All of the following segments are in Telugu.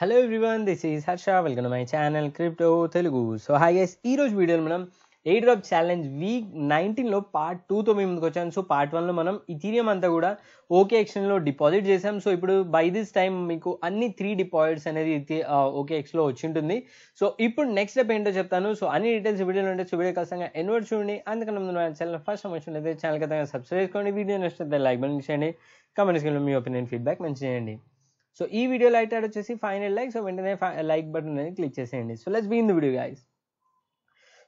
Hello everyone this is Harsha welcome my channel crypto Telugu so hi guys ఈ రోజు వీడియోలో మనం ఎయిట్ డ్రాప్ ఛాలెంజ్ వీక్ నైన్టీన్లో పార్ట్ టూతో మేము ముందుకు వచ్చాను సో పార్ట్ వన్లో మనం ఇథీరియం అంతా కూడా ఓకే ఎక్స్చేంజ్లో డిపాజిట్ చేసాం సో ఇప్పుడు బై దిస్ టైం మీకు అన్ని త్రీ డిపాజిట్స్ అనేది ఓకే uh, ఎక్స్లో వచ్చి ఉంటుంది సో ఇప్పుడు నెక్స్ట్ స్టెప్ ఏంటో చెప్తాను సో అన్ని డీటెయిల్స్ వీడియోలో ఉంటే వీడియో ఖచ్చితంగా ఎన్వర్డ్ చూడండి అందుకని ముందు మన ఛానల్ ఫస్ట్ టైం అయితే ఛానల్ ఖచ్చితంగా సబ్స్క్రైబ్ చేసుకోండి వీడియో నచ్చితే లైక్ బండి చేయండి కమెంట్స్ మీ ఒపీనియన్ ఫీడ్బ్యాక్ మంచి చేయండి సో ఈ వీడియో లైట్ యాడ్ వచ్చేసి ఫైనల్ లైక్ సో వెంటనే లైక్ బటన్ అనేది క్లిక్ చేసేయండి so let's be in the video guys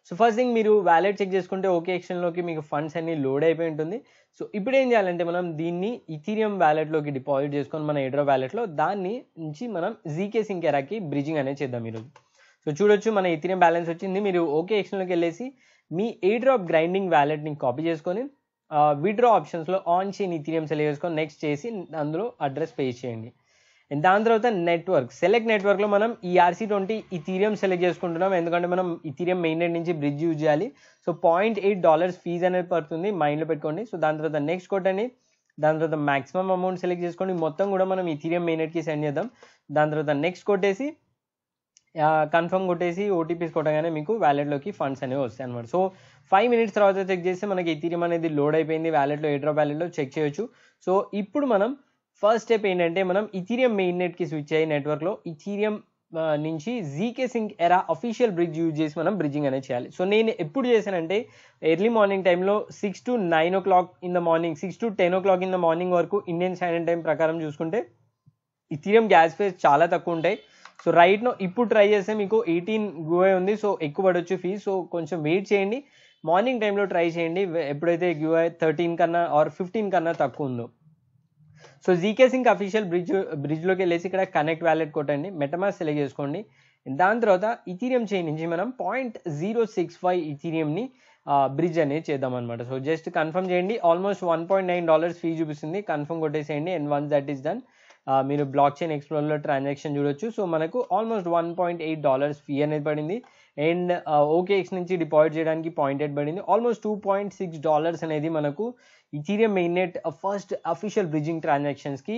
so first thing మీరు వ్యాలెట్ చెక్ చేసుకుంటే ఓకే ఎక్షన్లోకి మీకు ఫండ్స్ అన్ని లోడ్ అయిపోయి ఉంటుంది సో ఇప్పుడు ఏం చేయాలంటే మనం దీన్ని ఇథీరియం వ్యాలెట్లోకి డిపాజిట్ చేసుకొని మన ఎడ్రో వ్యాలెట్లో దాన్ని నుంచి మనం జీకే సింకెరాకి బ్రిడ్జింగ్ అనేది చేద్దాం ఈరోజు సో చూడొచ్చు మన ఇథీరియం బ్యాలెన్స్ వచ్చింది మీరు ఓకే ఎక్షన్లోకి వెళ్ళేసి మీ ఎయిడ్రాప్ గ్రైండింగ్ వ్యాలెట్ని కాపీ చేసుకొని విడ్రా ఆప్షన్స్లో ఆన్ చేయని ఇథీరియం సెలెక్ట్ చేసుకొని నెక్స్ట్ చేసి అందులో అడ్రస్ పే చేయండి అండ్ దాని తర్వాత నెట్వర్క్ సెలెక్ట్ నెట్వర్క్లో మనం ఈ ఆర్సీ ట్వంటీ ఇథీరియం సెలెక్ట్ చేసుకుంటున్నాం ఎందుకంటే మనం ఇథీరియం మెయిన్ నుంచి బ్రిడ్జ్ యూజ్ చేయాలి so point eight dollars fees అనేది పడుతుంది మైండ్లో పెట్టుకోండి సో దాని తర్వాత నెక్స్ట్ కొట్టండి దాని తర్వాత మాక్సిమం అమౌంట్ సెలెక్ట్ చేసుకోండి మొత్తం కూడా మనం ఇథీరియం మెయినెట్కి సెండ్ చేద్దాం దాని తర్వాత నెక్స్ట్ కొట్టేసి కన్ఫర్మ్ కొట్టేసి ఓటీపీస్ కొట్టగానే మీకు వ్యాలెట్లోకి ఫండ్స్ అనేవి వస్తాయి అనమాట సో ఫైవ్ మినిట్స్ తర్వాత చెక్ చేస్తే మనకి ఇథీరియం అనేది లోడ్ అయిపోయింది వ్యాలెట్లో ఏ వ్యాలెట్లో చెక్ చేయొచ్చు సో ఇప్పుడు మనం ఫస్ట్ స్టెప్ ఏంటంటే మనం ఇథీరియం మెయిన్ నెట్కి స్విచ్ నెట్వర్క్ నెట్వర్క్లో ఇథీరియం నుంచి Z K sync era official bridge use చేసి మనం బ్రిడ్జింగ్ అనేది చేయాలి సో నేను ఎప్పుడు చేశానంటే ఎర్లీ మార్నింగ్ టైంలో six to nine o'clock in the morning six to ten o'clock in the morning వరకు ఇండియన్ స్టాండర్డ్ టైం ప్రకారం చూసుకుంటే ఇథీరియం గ్యాస్ ఫేస్ చాలా తక్కువ ఉంటాయి సో నో ఇప్పుడు ట్రై చేస్తే మీకు ఎయిటీన్ గ్యూఐ ఉంది సో ఎక్కువ పడవచ్చు ఫీజ్ సో కొంచెం వెయిట్ చేయండి మార్నింగ్ టైంలో ట్రై చేయండి ఎప్పుడైతే గ్యూఐ థర్టీన్ కన్నా ఆర్ ఫిఫ్టీన్ కన్నా తక్కువ ఉందో so Z K sync official bridge బ్రిడ్జ్లోకి వెళ్ళేసి ఇక్కడ కనెక్ట్ వ్యాలెట్ కొట్టండి మెటమాస్ సెలెక్ట్ చేసుకోండి దాని తర్వాత ఇథీరియం చైన్ నుంచి మనం పాయింట్ జీరో సిక్స్ ఫైవ్ ఇథీరియంని బ్రిడ్జ్ అనేది చేద్దాం అనమాట సో జస్ట్ కన్ఫర్మ్ చేయండి almost one point nine dollars fee చూపిస్తుంది కన్ఫర్మ్ కొట్టేసేయండి and once that is done మీరు బ్లాక్ చైన్ ఎక్స్ప్లోర్లో ట్రాన్సాక్షన్ చూడొచ్చు సో మనకు almost one point eight dollars fee అనేది పడింది అండ్ ఓకేఎక్స్ uh, నుంచి డిపాజిట్ చేయడానికి పాయింట్ ఎయిట్ పడింది almost two point six dollars అనేది మనకు Ethereum net first official bridging ట్రాన్సాక్షన్స్కి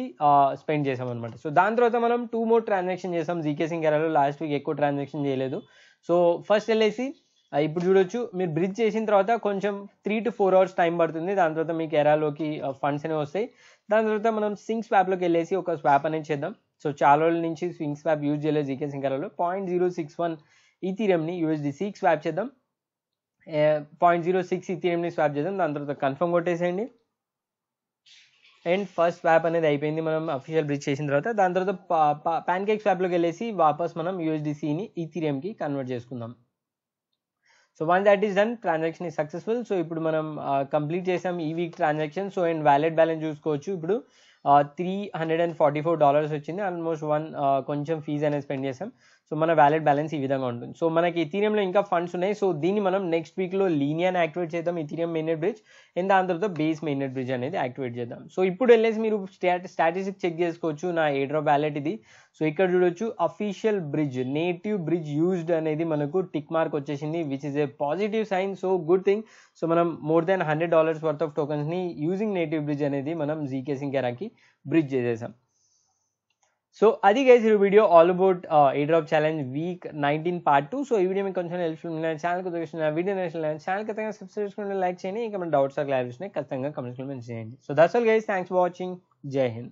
స్పెండ్ చేసామన్నమాట సో దాని తర్వాత మనం టూ మోర్ ట్రాన్సాక్షన్ చేసాం జీకే సింగ్ ఎరాలో లాస్ట్ వీక్ ఎక్కువ ట్రాన్సాక్షన్ చేయలేదు సో ఫస్ట్ వెళ్ళేసి ఇప్పుడు చూడొచ్చు మీరు బ్రిడ్జ్ చేసిన తర్వాత కొంచెం three to four hours time పడుతుంది దాని తర్వాత మీకు ఎరాలోకి ఫండ్స్ uh, అనేవి వస్తాయి దాని తర్వాత మనం సింగ్ స్వాప్లోకి వెళ్ళేసి ఒక స్వాప్ అనేది చేద్దాం సో చాలా రోజుల నుంచి స్వింగ్ స్వాప్ యూజ్ చేయలేదు జీకే సింగ్ ఎరాలో పాయింట్ జీరో సిక్స్ వన్ ఈథీరియంని సిక్స్ స్వాప్ చేద్దాం పాయింట్ జీరో సిక్స్ ని స్వాప్ చేద్దాం దాని తర్వాత కన్ఫర్మ్ కొట్టేసేయండి అండ్ ఫస్ట్ స్వాప్ అనేది అయిపోయింది మనం అఫీషియల్ బ్రిడ్జ్ చేసిన తర్వాత దాని తర్వాత ప్యాన్ కేక్ స్వాప్లోకి వెళ్ళేసి వాపస్ మనం యూఎస్డిసిని కి కన్వర్ట్ చేసుకుందాం so once that is done transaction is successful so ఇప్పుడు మనం కంప్లీట్ చేసాం ఈ week transaction so and wallet balance చూసుకోవచ్చు ఇప్పుడు three hundred and forty four dollars వచ్చింది ఆల్మోస్ట్ వన్ కొంచెం ఫీజు అనేది స్పెండ్ చేసాం సో మన వ్యాలెట్ బ్యాలెన్స్ ఈ విధంగా ఉంటుంది సో మనకి ఇథీరియంలో ఇంకా ఫండ్స్ ఉన్నాయి సో దీన్ని మనం నెక్స్ట్ వీక్లో లీనియన్ యాక్టివేట్ చేద్దాం ఇథీరియం మెయినెట్ బ్రిడ్జ్ అండ్ దాని బేస్ మెయినెట్ బ్రిడ్జ్ అనేది యాక్టివేట్ చేద్దాం సో ఇప్పుడు వెళ్ళేసి మీరు స్టాటిస్టిక్ చెక్ చేసుకోవచ్చు నా ఏడ్రో వ్యాలెట్ ఇది సో ఇక్కడ చూడొచ్చు official bridge native bridge used అనేది మనకు టిక్ మార్క్ వచ్చేసింది which is a positive sign so good thing so మనం more than hundred dollars worth of టోకన్స్ని యూజింగ్ నేటివ్ బ్రిడ్జ్ అనేది మనం జీకే కెరాకి బ్రిడ్జ్ చేసేసాం So, this guys, this video all about uh, airdrop challenge week 19 part 2. So, even if you have any channel, you can video channel, you can subscribe, like, channel. and comment, doubts, or clarity, you can comment. So, that's all, guys. Thanks for watching. Jai Hind.